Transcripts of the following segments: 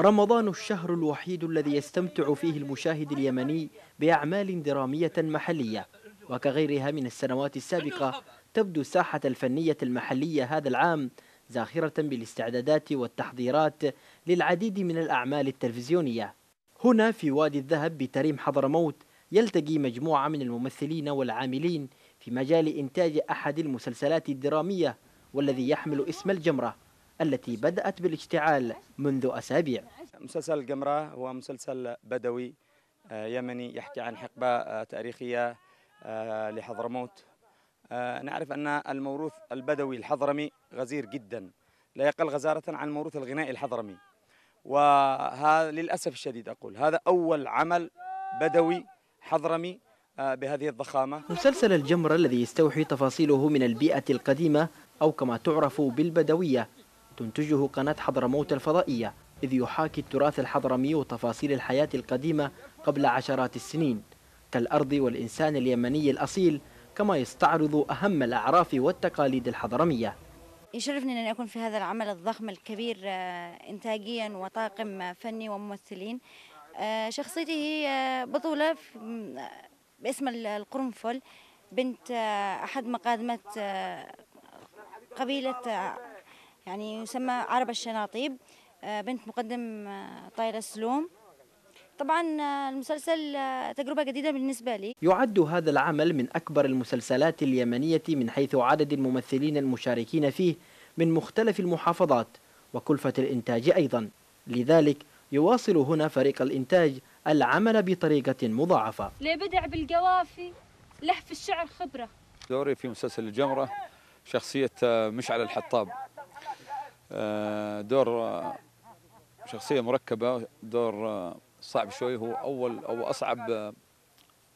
رمضان الشهر الوحيد الذي يستمتع فيه المشاهد اليمني بأعمال درامية محلية وكغيرها من السنوات السابقة تبدو الساحة الفنية المحلية هذا العام زاخرة بالاستعدادات والتحضيرات للعديد من الأعمال التلفزيونية هنا في وادي الذهب بتريم حضرموت يلتقي مجموعة من الممثلين والعاملين في مجال إنتاج أحد المسلسلات الدرامية والذي يحمل اسم الجمرة التي بدأت بالاشتعال منذ أسابيع مسلسل القمرة هو مسلسل بدوي آه، يمني يحكي عن حقبة آه، تاريخية آه، لحضرموت نعرف أن الموروث البدوي الحضرمي غزير جدا لا يقل غزارة عن الموروث الغنائي الحضرمي وهذا للأسف الشديد أقول هذا أول عمل بدوي حضرمي بهذه الضخامة مسلسل الجمرة الذي يستوحي تفاصيله من البيئة القديمة أو كما تعرف بالبدوية تنتجه قناة حضرموت الفضائية إذ يحاكي التراث الحضرمي وتفاصيل الحياة القديمة قبل عشرات السنين كالأرض والإنسان اليمني الأصيل كما يستعرض أهم الأعراف والتقاليد الحضرمية يشرفني أن أكون في هذا العمل الضخم الكبير آه، إنتاجيا وطاقم آه، فني وممثلين آه، شخصيتي هي بطولة باسم القرنفل بنت أحد مقادمة قبيلة يعني يسمى عرب الشناطيب آه، بنت مقدم آه، طايرة السلوم طبعا آه، المسلسل تجربة جديدة بالنسبة لي يعد هذا العمل من أكبر المسلسلات اليمنية من حيث عدد الممثلين المشاركين فيه من مختلف المحافظات وكلفة الإنتاج أيضا لذلك يواصل هنا فريق الإنتاج العمل بطريقة مضاعفة لبدع بالقوافي لهف الشعر خبرة دوري في مسلسل الجمرة شخصية مشعل الحطاب آه، دور آه، شخصيه مركبه دور آه، صعب شوي هو اول او اصعب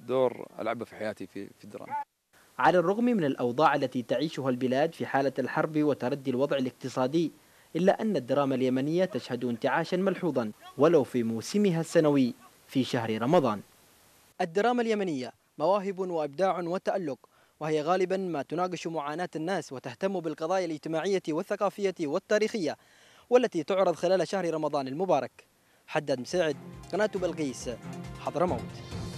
دور العبه في حياتي في في الدراما على الرغم من الاوضاع التي تعيشها البلاد في حاله الحرب وتردي الوضع الاقتصادي الا ان الدراما اليمنيه تشهد انتعاشا ملحوظا ولو في موسمها السنوي في شهر رمضان الدراما اليمنيه مواهب وابداع وتالق وهي غالبا ما تناقش معاناة الناس وتهتم بالقضايا الاجتماعية والثقافية والتاريخية والتي تعرض خلال شهر رمضان المبارك حداد مساعد قناة بلقيس حضرموت